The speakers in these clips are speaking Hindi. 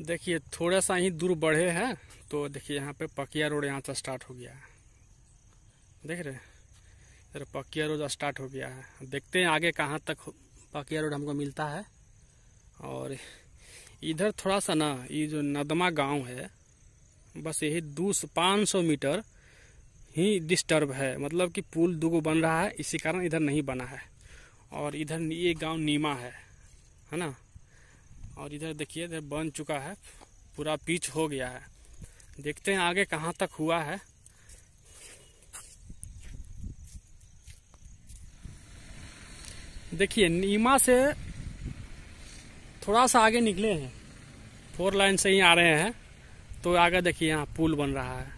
देखिए थोड़ा सा ही दूर बढ़े हैं तो देखिए यहाँ पे पकिया रोड यहाँ से स्टार्ट हो गया है देख रहे अरे पकिया रोड स्टार्ट हो गया है देखते हैं आगे कहाँ तक पकिया रोड हमको मिलता है और इधर थोड़ा सा ना ये जो नदमा गांव है बस यही दो पाँच सौ मीटर ही डिस्टर्ब है मतलब कि पुल दो बन रहा है इसी कारण इधर नहीं बना है और इधर ये गाँव नीमा है है ना और इधर देखिए इधर बन चुका है पूरा पीच हो गया है देखते हैं आगे कहाँ तक हुआ है देखिए नीमा से थोड़ा सा आगे निकले हैं फोर लाइन से ही आ रहे हैं तो आगे देखिए यहाँ पुल बन रहा है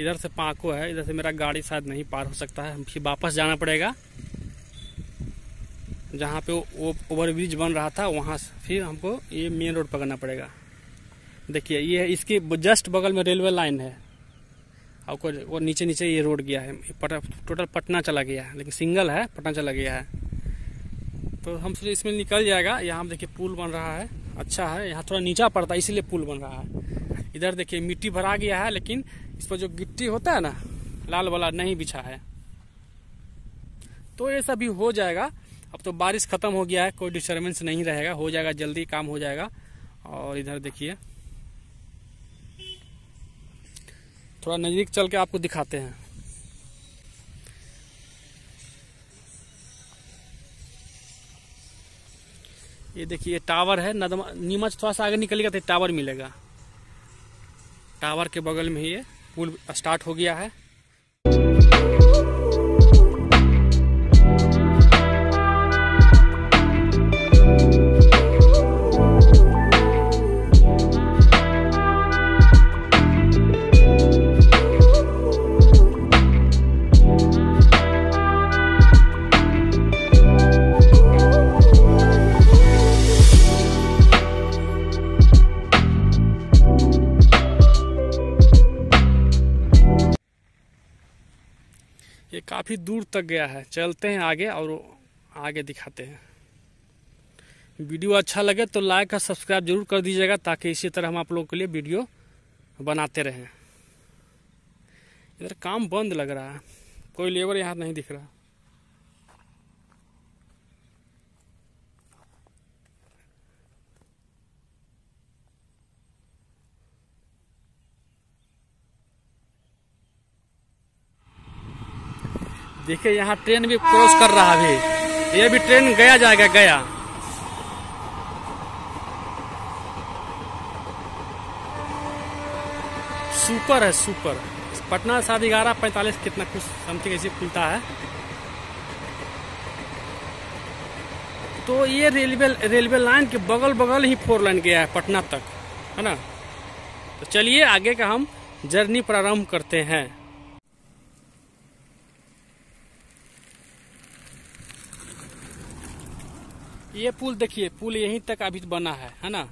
इधर से पाको है इधर से मेरा गाड़ी शायद नहीं पार हो सकता है हम फिर वापस जाना पड़ेगा जहाँ पे ओवरब्रिज बन रहा था वहाँ फिर हमको ये मेन रोड पकड़ना पड़ेगा देखिए ये है इसके जस्ट बगल में रेलवे लाइन है को और नीचे नीचे ये रोड गया है टोटल पटना चला गया है लेकिन सिंगल है पटना चला गया है तो हम सोचे इसमें निकल जाएगा यहाँ देखिए पुल बन रहा है अच्छा है यहाँ थोड़ा नीचा पड़ता है इसीलिए पुल बन रहा है इधर देखिए मिट्टी भरा गया है लेकिन इस पर जो गिट्टी होता है ना लाल वाला नहीं बिछा है तो ये सभी भी हो जाएगा अब तो बारिश ख़त्म हो गया है कोई डिस्टर्बेंस नहीं रहेगा हो जाएगा जल्दी काम हो जाएगा और इधर देखिए थोड़ा नज़दीक चल के आपको दिखाते हैं ये देखिए टावर है नीमच थोड़ा सा आगे निकलेगा तो टावर मिलेगा टावर के बगल में ही ये पुल स्टार्ट हो गया है ये काफ़ी दूर तक गया है चलते हैं आगे और आगे दिखाते हैं वीडियो अच्छा लगे तो लाइक और सब्सक्राइब जरूर कर दीजिएगा ताकि इसी तरह हम आप लोगों के लिए वीडियो बनाते रहें इधर काम बंद लग रहा है कोई लेबर यहाँ नहीं दिख रहा देखिए यहाँ ट्रेन भी क्रॉस कर रहा अभी ये भी ट्रेन गया जाएगा गया सुपर है सुपर पटना सात ग्यारह पैंतालीस कितना कुछ समथिंग ऐसे खुलता है तो ये रेलवे रेलवे लाइन के बगल बगल ही फोर लाइन गया है पटना तक है ना तो चलिए आगे का हम जर्नी प्रारंभ करते हैं ये पुल देखिए पुल यहीं तक अभी तो बना है है ना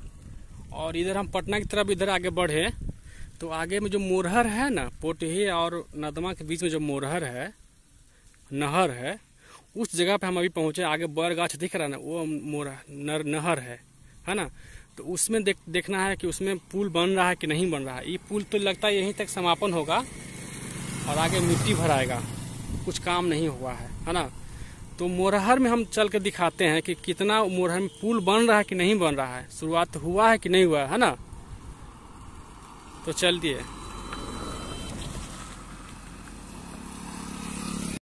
और इधर हम पटना की तरफ इधर आगे बढ़े तो आगे में जो मोरहर है ना पोटही और नदमा के बीच में जो मोरहर है नहर है उस जगह पे हम अभी पहुंचे आगे बर गाछ दिख रहा है ना वो मोरहर नहर है है ना तो उसमें देख देखना है कि उसमें पुल बन रहा है कि नहीं बन रहा है ये पुल तो लगता है यहीं तक समापन होगा और आगे मिट्टी भराएगा कुछ काम नहीं हुआ है है ना तो मोरहर में हम चल के दिखाते हैं कि कितना मोरहर में पुल बन रहा है कि नहीं बन रहा है शुरुआत हुआ है कि नहीं हुआ है ना तो चल दिए